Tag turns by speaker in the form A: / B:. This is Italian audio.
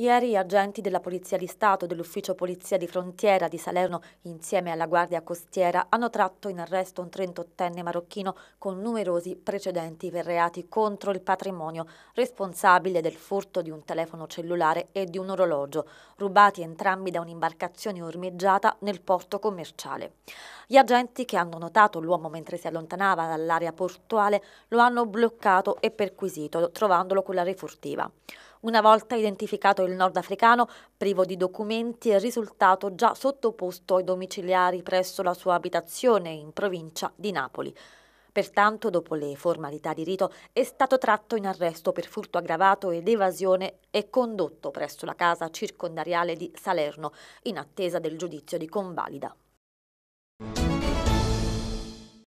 A: Ieri agenti della Polizia di Stato e dell'Ufficio Polizia di Frontiera di Salerno insieme alla Guardia Costiera hanno tratto in arresto un 38enne marocchino con numerosi precedenti per reati contro il patrimonio, responsabile del furto di un telefono cellulare e di un orologio, rubati entrambi da un'imbarcazione ormeggiata nel porto commerciale. Gli agenti che hanno notato l'uomo mentre si allontanava dall'area portuale lo hanno bloccato e perquisito, trovandolo con la refurtiva. Una volta identificato il nordafricano, privo di documenti, è risultato già sottoposto ai domiciliari presso la sua abitazione in provincia di Napoli. Pertanto, dopo le formalità di rito, è stato tratto in arresto per furto aggravato ed evasione e condotto presso la casa circondariale di Salerno, in attesa del giudizio di convalida.